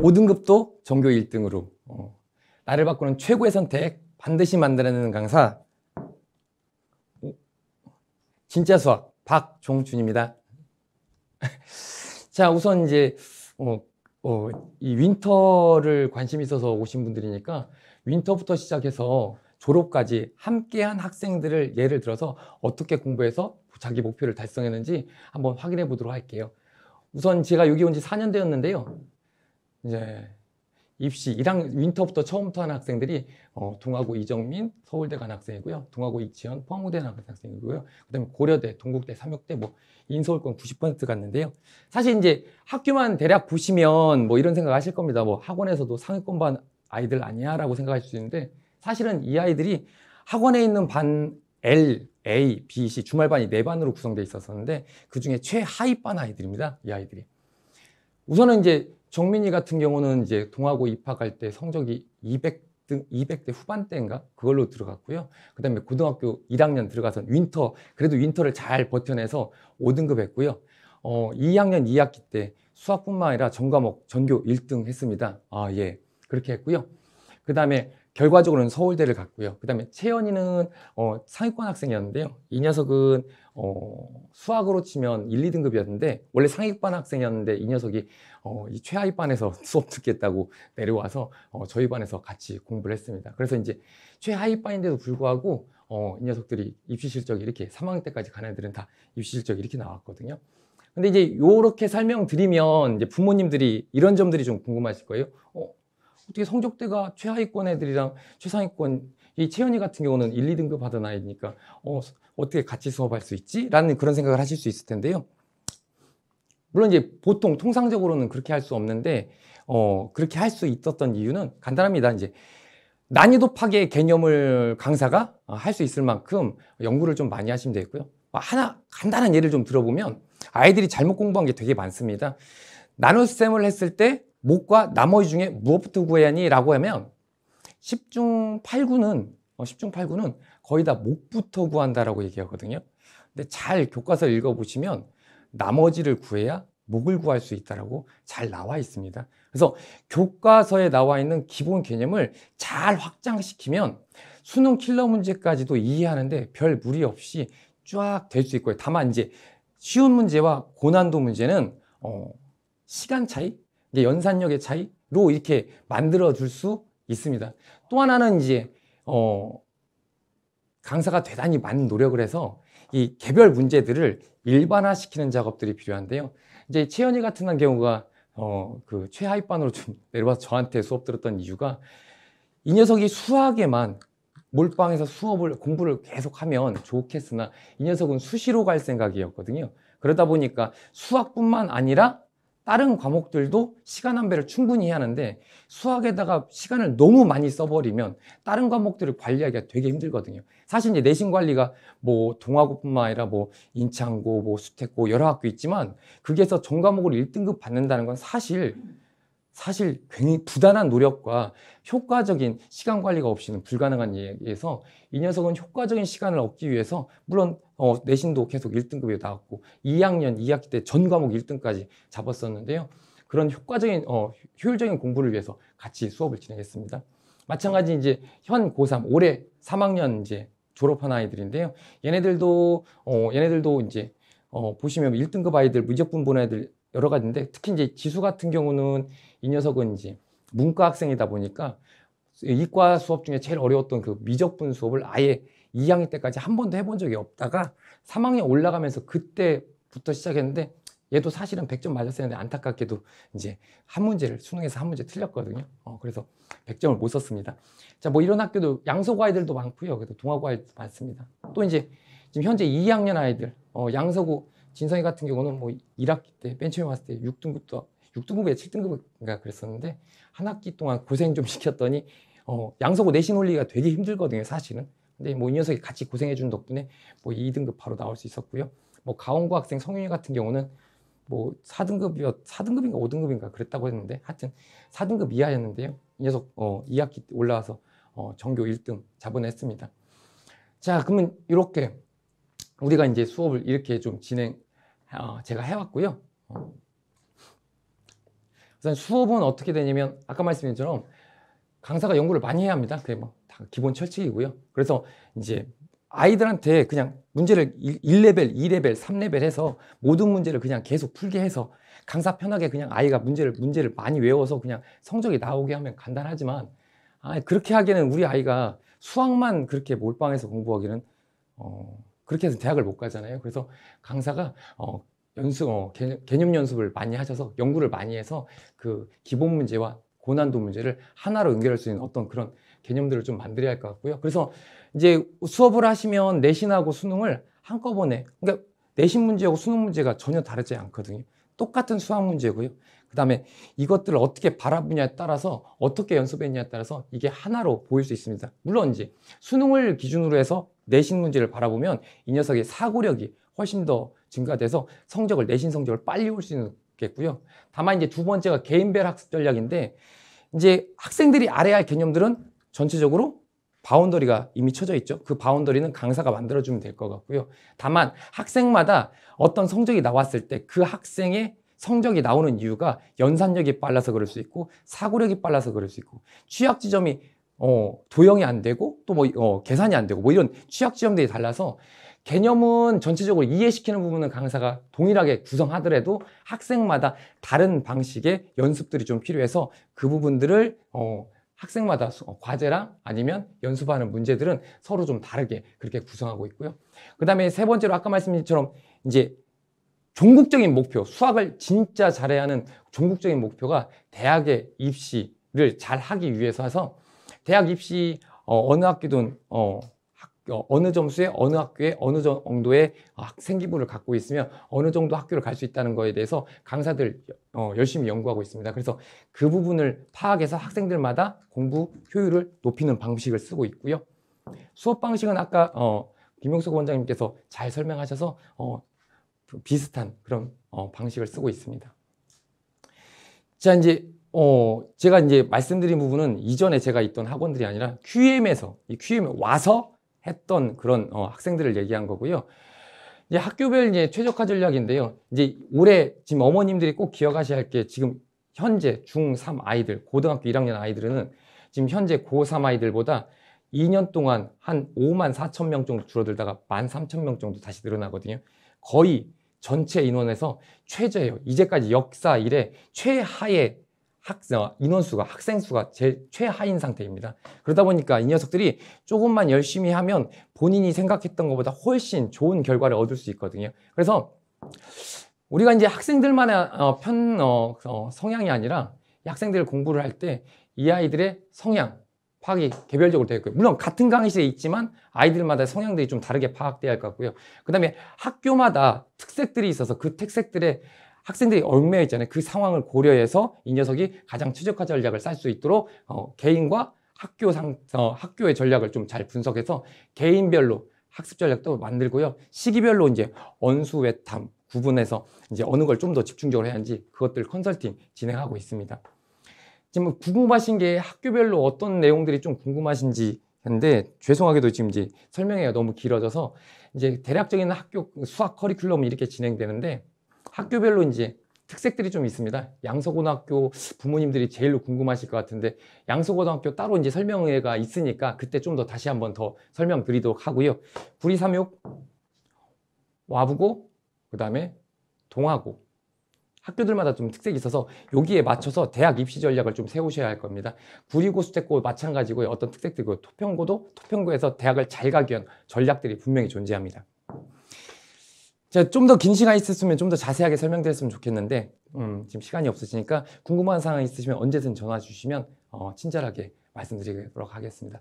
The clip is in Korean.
5등급도 전교 1등으로 어, 나를 바꾸는 최고의 선택 반드시 만들어내는 강사 진짜 수학 박종준입니다. 자 우선 이제 어, 어, 이 윈터를 관심 있어서 오신 분들이니까 윈터부터 시작해서 졸업까지 함께한 학생들을 예를 들어서 어떻게 공부해서 자기 목표를 달성했는지 한번 확인해 보도록 할게요. 우선 제가 여기 온 지 4년 되었는데요. 이제 입시 1학 윈터부터 처음부터 하는 학생들이 어, 동아고 이정민 서울대 간 학생이고요. 동아고 이지현 포항고대 간 학생이고요. 그다음에 고려대, 동국대, 삼육대 뭐 인서울권 90% 갔는데요. 사실 이제 학교만 대략 보시면 뭐 이런 생각 하실 겁니다. 뭐 학원에서도 상위권 반 아이들 아니야라고 생각할수 있는데 사실은 이 아이들이 학원에 있는 반 L, A, B, C 주말반이 네 반으로 구성되어 있었었는데 그 중에 최하위반 아이들입니다. 이 아이들이. 우선은 이제 정민이 같은 경우는 이제 동하고 입학할 때 성적이 200등, 200대 후반대인가? 그걸로 들어갔고요. 그 다음에 고등학교 1학년 들어가서 윈터, 그래도 윈터를 잘 버텨내서 5등급 했고요. 어, 2학년 2학기 때 수학뿐만 아니라 전과목 전교 1등 했습니다. 아, 예. 그렇게 했고요. 그 다음에 결과적으로는 서울대를 갔고요. 그 다음에 채연이는 어, 상위권 학생이었는데요. 이 녀석은 어, 수학으로 치면 1, 2등급이었는데 원래 상위권 학생이었는데 이 녀석이 어, 이 최하위반에서 수업 듣겠다고 내려와서 어, 저희 반에서 같이 공부를 했습니다. 그래서 이제 최하위반인데도 불구하고 어, 이 녀석들이 입시 실적이 이렇게 3학년 때까지 가는 애들은 다 입시 실적이 이렇게 나왔거든요. 근데 이제 요렇게 설명드리면 이제 부모님들이 이런 점들이 좀 궁금하실 거예요. 어, 어떻게 성적대가 최하위권 애들이랑 최상위권 이 채연이 같은 경우는 1, 2등급 받은 아이니까 어, 어떻게 같이 수업할 수 있지? 라는 그런 생각을 하실 수 있을 텐데요. 물론 이제 보통 통상적으로는 그렇게 할 수 없는데 어, 그렇게 할 수 있었던 이유는 간단합니다. 이제 난이도 파괴 개념을 강사가 할 수 있을 만큼 연구를 좀 많이 하시면 되겠고요. 뭐 하나 간단한 예를 좀 들어보면 아이들이 잘못 공부한 게 되게 많습니다. 나눗셈을 했을 때 목과 나머지 중에 무엇부터 구해야니? 하 라고 하면 10중 8구는 10중 어, 8구는 거의 다 목부터 구한다라고 얘기하거든요. 근데 잘 교과서를 읽어보시면 나머지를 구해야 목을 구할 수 있다라고 잘 나와 있습니다. 그래서 교과서에 나와 있는 기본 개념을 잘 확장시키면 수능 킬러 문제까지도 이해하는데 별 무리 없이 쫙 될 수 있고요. 다만 이제 쉬운 문제와 고난도 문제는 어, 시간 차이, 이게 연산력의 차이로 이렇게 만들어 줄 수 있습니다. 또 하나는 이제 어 강사가 대단히 많은 노력을 해서 이 개별 문제들을 일반화시키는 작업들이 필요한데요. 이제 채연이 같은 경우가 어 그 최하위반으로 좀 내려와서 저한테 수업 들었던 이유가 이 녀석이 수학에만 몰빵해서 수업을 공부를 계속하면 좋겠으나 이 녀석은 수시로 갈 생각이었거든요. 그러다 보니까 수학뿐만 아니라 다른 과목들도 시간 안배를 충분히 하는데 수학에다가 시간을 너무 많이 써버리면 다른 과목들을 관리하기가 되게 힘들거든요. 사실 이제 내신 관리가 뭐 동아고뿐만 아니라 뭐 인창고, 뭐 수택고 여러 학교 있지만 그게서 전과목을 1등급 받는다는 건 사실 사실 굉장히 부단한 노력과 효과적인 시간 관리가 없이는 불가능한 얘기에서 이 녀석은 효과적인 시간을 얻기 위해서 물론 어, 내신도 계속 1등급에 나왔고 2학년 2학기 때 전 과목 1등까지 잡았었는데요. 그런 효과적인 어, 효율적인 공부를 위해서 같이 수업을 진행했습니다. 마찬가지 이제 현 고3 올해 3학년 이제 졸업한 아이들인데요. 얘네들도 어, 얘네들도 이제 어, 보시면 1등급 아이들 무적분 보는 애들 여러 가지인데 특히 이제 지수 같은 경우는 이 녀석은 이제 문과 학생이다 보니까 이과 수업 중에 제일 어려웠던 그 미적분 수업을 아예 2학년 때까지 한 번도 해본 적이 없다가 3학년 올라가면서 그때부터 시작했는데 얘도 사실은 100점 맞았었는데 안타깝게도 이제 한 문제를 수능에서 한 문제 틀렸거든요. 어, 그래서 100점을 못 썼습니다. 자, 뭐 이런 학교도 양서고 아이들도 많고요. 그래도 동아고 아이들도 많습니다. 또 이제 지금 현재 2학년 아이들, 어, 양서고 진성이 같은 경우는 뭐 1학기 때, 맨 처음에 왔을 때 6등급도 6등급에 7등급인가 그랬었는데 한 학기 동안 고생 좀 시켰더니 어, 양서고 내신 올리기가 되게 힘들거든요, 사실은. 근데 뭐 이 녀석이 같이 고생해 준 덕분에 뭐 2등급 바로 나올 수 있었고요. 뭐가온고 학생 성윤이 같은 경우는 뭐 4등급이었 4등급인가 5등급인가 그랬다고 했는데 하여튼 4등급 이하였는데요. 이 녀석 어 2학기 올라와서 어 전교 1등 잡아냈습니다. 자, 그러면 이렇게 우리가 이제 수업을 이렇게 좀 진행 어, 제가 해왔고요. 어, 그래 수업은 어떻게 되냐면 아까 말씀드린 것처럼 강사가 연구를 많이 해야 합니다. 그게 뭐다 기본 철칙이고요. 그래서 이제 아이들한테 그냥 문제를 1레벨, 2레벨, 3레벨 해서 모든 문제를 그냥 계속 풀게 해서 강사 편하게 그냥 아이가 문제를 문제를 많이 외워서 그냥 성적이 나오게 하면 간단하지만 아, 그렇게 하기에는 우리 아이가 수학만 그렇게 몰빵해서 공부하기는 어, 그렇게 해서 대학을 못 가잖아요. 그래서 강사가 어, 연습, 어, 개념 연습을 많이 하셔서 연구를 많이 해서 그 기본 문제와 고난도 문제를 하나로 연결할 수 있는 어떤 그런 개념들을 좀 만들어야 할 것 같고요. 그래서 이제 수업을 하시면 내신하고 수능을 한꺼번에 그러니까 내신 문제하고 수능 문제가 전혀 다르지 않거든요. 똑같은 수학 문제고요. 그 다음에 이것들을 어떻게 바라보냐에 따라서 어떻게 연습했냐에 따라서 이게 하나로 보일 수 있습니다. 물론 이제 수능을 기준으로 해서 내신 문제를 바라보면 이 녀석의 사고력이 훨씬 더 증가돼서 성적을 내신 성적을 빨리 올 수 있겠고요. 다만 이제 두 번째가 개인별 학습 전략인데 이제 학생들이 알아야 할 개념들은 전체적으로 바운더리가 이미 쳐져 있죠. 그 바운더리는 강사가 만들어주면 될 것 같고요. 다만 학생마다 어떤 성적이 나왔을 때 그 학생의 성적이 나오는 이유가 연산력이 빨라서 그럴 수 있고 사고력이 빨라서 그럴 수 있고 취약 지점이 어, 도형이 안 되고 또 뭐 어, 계산이 안 되고 뭐 이런 취약 지점들이 달라서 개념은 전체적으로 이해시키는 부분은 강사가 동일하게 구성하더라도 학생마다 다른 방식의 연습들이 좀 필요해서 그 부분들을 어, 학생마다 어, 과제랑 아니면 연습하는 문제들은 서로 좀 다르게 그렇게 구성하고 있고요. 그 다음에 세 번째로 아까 말씀드린 것처럼 이제 종국적인 목표, 수학을 진짜 잘해야 하는 종국적인 목표가 대학의 입시를 잘 하기 위해서 해서 대학 입시 어, 어느 학기든 어, 어, 어느 점수에 어느 학교에 어느 정도의 아, 생기부를 갖고 있으면 어느 정도 학교를 갈 수 있다는 거에 대해서 강사들 어, 열심히 연구하고 있습니다. 그래서 그 부분을 파악해서 학생들마다 공부 효율을 높이는 방식을 쓰고 있고요. 수업 방식은 아까 어, 김용석 원장님께서 잘 설명하셔서 비슷한 그런 방식을 쓰고 있습니다. 자 이제 어, 제가 이제 말씀드린 부분은 이전에 제가 있던 학원들이 아니라 QM에서 이 QM 와서 했던 그런 어, 학생들을 얘기한 거고요. 이제 학교별 이제 최적화 전략인데요. 이제 올해 지금 어머님들이 꼭 기억하셔야 할 게 지금 현재 중3 아이들, 고등학교 1학년 아이들은 지금 현재 고3 아이들보다 2년 동안 한 5만 4천 명 정도 줄어들다가 1만 3천 명 정도 다시 늘어나거든요. 거의 전체 인원에서 최저예요. 이제까지 역사 이래 최하의 학생 어, 인원수가 학생 수가 제 최하인 상태입니다. 그러다 보니까 이 녀석들이 조금만 열심히 하면 본인이 생각했던 것보다 훨씬 좋은 결과를 얻을 수 있거든요. 그래서 우리가 이제 학생들만의 어, 편 어, 어, 성향이 아니라 학생들 공부를 할 때 이 아이들의 성향 파악이 개별적으로 되어 있고요. 물론 같은 강의실에 있지만 아이들마다 성향들이 좀 다르게 파악되어야할 것 같고요. 그 다음에 학교마다 특색들이 있어서 그 특색들의 학생들이 얽매여 있잖아요. 그 상황을 고려해서 이 녀석이 가장 최적화 전략을 쌀수 있도록 어, 개인과 학교 상, 어, 학교의 전략을 좀 잘 분석해서 개인별로 학습 전략도 만들고요. 시기별로 이제 언수 외탐 구분해서 이제 어느 걸 좀 더 집중적으로 해야 하는지 그것들 컨설팅 진행하고 있습니다. 지금 뭐 궁금하신 게 학교별로 어떤 내용들이 좀 궁금하신지 근데 죄송하게도 지금 이제 설명회가 너무 길어져서 이제 대략적인 학교 수학 커리큘럼이 이렇게 진행되는데 학교별로 이제 특색들이 좀 있습니다. 양서고등학교 부모님들이 제일로 궁금하실 것 같은데 양서고등학교 따로 이제 설명회가 있으니까 그때 좀 더 다시 한번 더 설명드리도록 하고요. 구리 삼육 와부고 그다음에 동하고 학교들마다 좀 특색이 있어서 여기에 맞춰서 대학 입시 전략을 좀 세우셔야 할 겁니다. 구리고수대고 마찬가지고 어떤 특색들이고 토평고도 토평고에서 대학을 잘 가기 위한 전략들이 분명히 존재합니다. 제가 좀 더 긴 시간 있었으면 좀 더 자세하게 설명드렸으면 좋겠는데 음, 지금 시간이 없으시니까 궁금한 사항 있으시면 언제든 전화 주시면 어, 친절하게 말씀드리도록 하겠습니다.